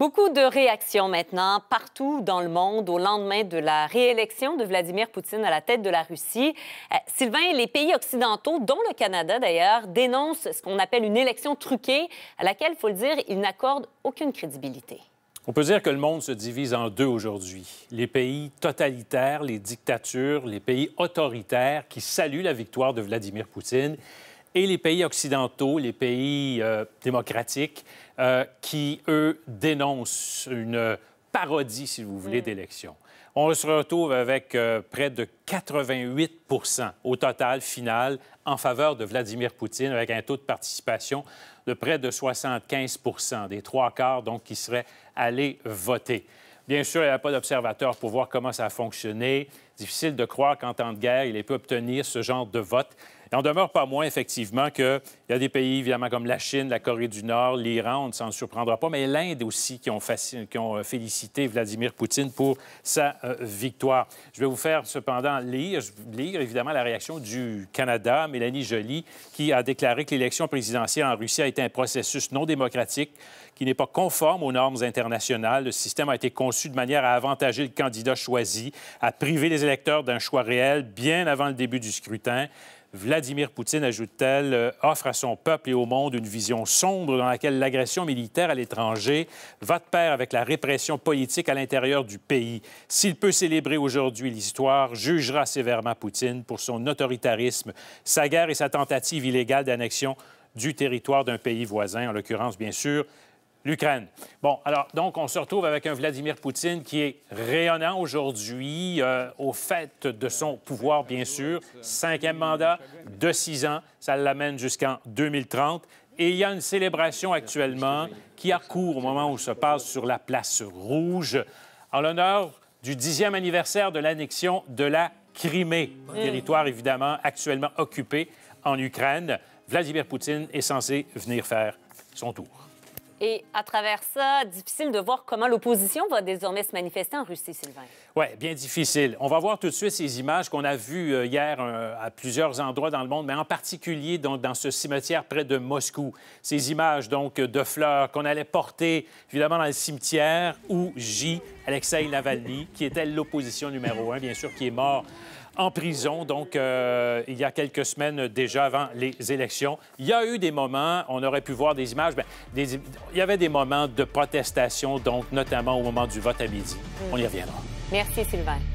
Beaucoup de réactions maintenant partout dans le monde au lendemain de la réélection de Vladimir Poutine à la tête de la Russie. Euh, Sylvain, les pays occidentaux, dont le Canada d'ailleurs, dénoncent ce qu'on appelle une élection truquée à laquelle, faut le dire, ils n'accordent aucune crédibilité. On peut dire que le monde se divise en deux aujourd'hui. Les pays totalitaires, les dictatures, les pays autoritaires qui saluent la victoire de Vladimir Poutine et les pays occidentaux, les pays euh, démocratiques, euh, qui, eux, dénoncent une parodie, si vous voulez, mm. d'élection On se retrouve avec euh, près de 88 au total final en faveur de Vladimir Poutine, avec un taux de participation de près de 75 des trois quarts donc, qui seraient allés voter. Bien sûr, il n'y a pas d'observateurs pour voir comment ça a fonctionné. Difficile de croire qu'en temps de guerre, il ait pu obtenir ce genre de vote. on demeure pas moins, effectivement, qu'il y a des pays, évidemment, comme la Chine, la Corée du Nord, l'Iran, on ne s'en surprendra pas, mais l'Inde aussi, qui ont, qui ont, euh, félicité Vladimir Poutine pour sa euh, victoire. Je vais vous faire cependant lire, lire, évidemment, la réaction du Canada, Mélanie Joly, qui a déclaré que l'élection présidentielle en Russie a été un processus non démocratique qui n'est pas conforme aux normes internationales. Le système a été conçu de manière à avantager le candidat choisi, à priver les lecteur d'un choix réel bien avant le début du scrutin. Vladimir Poutine, ajoute-t-elle, euh, offre à son peuple et au monde une vision sombre dans laquelle l'agression militaire à l'étranger va de pair avec la répression politique à l'intérieur du pays. S'il peut célébrer aujourd'hui l'histoire, jugera sévèrement Poutine pour son autoritarisme, sa guerre et sa tentative illégale d'annexion du territoire d'un pays voisin, en l'occurrence, bien sûr, l'Ukraine. Bon, alors, donc, on se retrouve avec un Vladimir Poutine qui est rayonnant aujourd'hui, euh, au fait de son pouvoir, bien sûr. Cinquième mandat de six ans, ça l'amène jusqu'en 2030. Et il y a une célébration actuellement qui a cours au moment où se passe sur la place Rouge en l'honneur du dixième anniversaire de l'annexion de la Crimée, territoire évidemment actuellement occupé en Ukraine. Vladimir Poutine est censé venir faire son tour. Et à travers ça, difficile de voir comment l'opposition va désormais se manifester en Russie, Sylvain. Oui, bien difficile. On va voir tout de suite ces images qu'on a vues euh, hier euh, à plusieurs endroits dans le monde, mais en particulier donc, dans ce cimetière près de Moscou. Ces images donc de fleurs qu'on allait porter évidemment dans le cimetière où J. Alexei Navalny, qui était l'opposition numéro un, bien sûr, qui est mort en prison, donc euh, il y a quelques semaines déjà avant les élections. Il y a eu des moments, on aurait pu voir des images, ben, des, il y avait des moments de protestation, donc notamment au moment du vote à midi. On y reviendra. Merci, Sylvain.